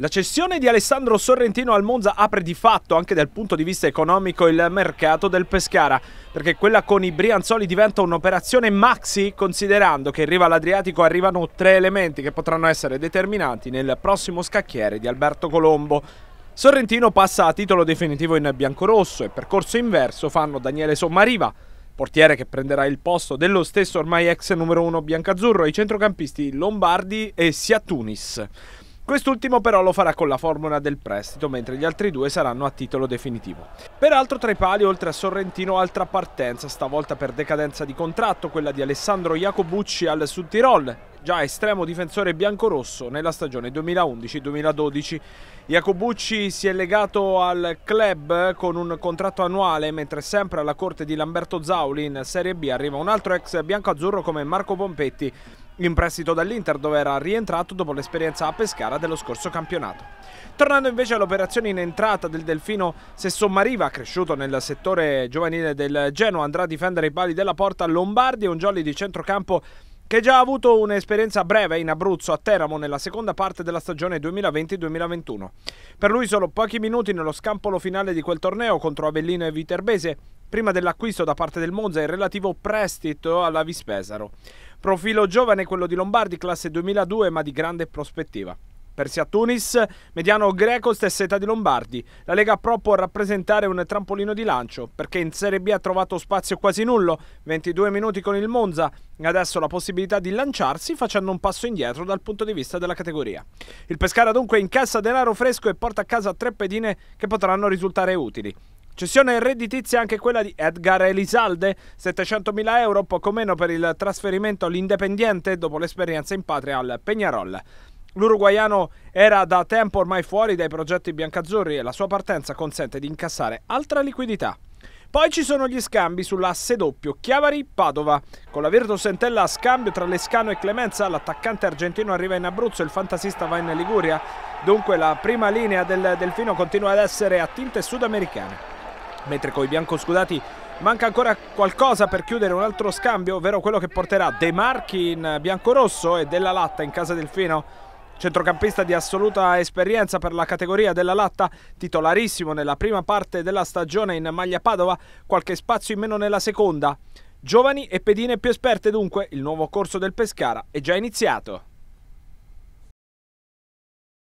La cessione di Alessandro Sorrentino al Monza apre di fatto, anche dal punto di vista economico, il mercato del Pescara, perché quella con i Brianzoli diventa un'operazione maxi, considerando che in riva all'Adriatico arrivano tre elementi che potranno essere determinanti nel prossimo scacchiere di Alberto Colombo. Sorrentino passa a titolo definitivo in biancorosso e percorso inverso fanno Daniele Sommariva, portiere che prenderà il posto dello stesso ormai ex numero 1 biancazzurro, e i centrocampisti Lombardi e Siatunis. Quest'ultimo però lo farà con la formula del prestito, mentre gli altri due saranno a titolo definitivo. Peraltro tra i pali, oltre a Sorrentino, altra partenza, stavolta per decadenza di contratto, quella di Alessandro Jacobucci al Sud Tirol, già estremo difensore biancorosso nella stagione 2011-2012. Jacobucci si è legato al club con un contratto annuale, mentre sempre alla corte di Lamberto Zauli in Serie B arriva un altro ex biancoazzurro come Marco Pompetti, in prestito dall'Inter dove era rientrato dopo l'esperienza a Pescara dello scorso campionato. Tornando invece all'operazione in entrata del Delfino, se Sommariva, cresciuto nel settore giovanile del Genoa, andrà a difendere i pali della porta Lombardi e un jolly di centrocampo che già ha avuto un'esperienza breve in Abruzzo a Teramo nella seconda parte della stagione 2020-2021. Per lui solo pochi minuti nello scampolo finale di quel torneo contro Avellino e Viterbese, prima dell'acquisto da parte del Monza e il relativo prestito alla Vispesaro. Profilo giovane quello di Lombardi, classe 2002, ma di grande prospettiva. Persia Tunis, mediano greco, stessa età di Lombardi. La Lega Pro può rappresentare un trampolino di lancio perché in Serie B ha trovato spazio quasi nullo, 22 minuti con il Monza, e adesso la possibilità di lanciarsi facendo un passo indietro dal punto di vista della categoria. Il Pescara dunque incassa denaro fresco e porta a casa tre pedine che potranno risultare utili. Cessione redditizia anche quella di Edgar Elisalde, 700.000 euro, poco meno per il trasferimento all'Independiente dopo l'esperienza in patria al Peñarol. L'uruguaiano era da tempo ormai fuori dai progetti biancazzurri e la sua partenza consente di incassare altra liquidità. Poi ci sono gli scambi sull'asse doppio Chiavari-Padova. Con la Virtus Entella a scambio tra Lescano e Clemenza, l'attaccante argentino arriva in Abruzzo e il fantasista va in Liguria. Dunque la prima linea del Delfino continua ad essere a tinte sudamericane mentre con i biancoscudati manca ancora qualcosa per chiudere un altro scambio, ovvero quello che porterà De Marchi in biancorosso e Della Latta in casa del Feno. Centrocampista di assoluta esperienza per la categoria della latta, titolarissimo nella prima parte della stagione in maglia Padova, qualche spazio in meno nella seconda. Giovani e pedine più esperte dunque, il nuovo corso del Pescara è già iniziato.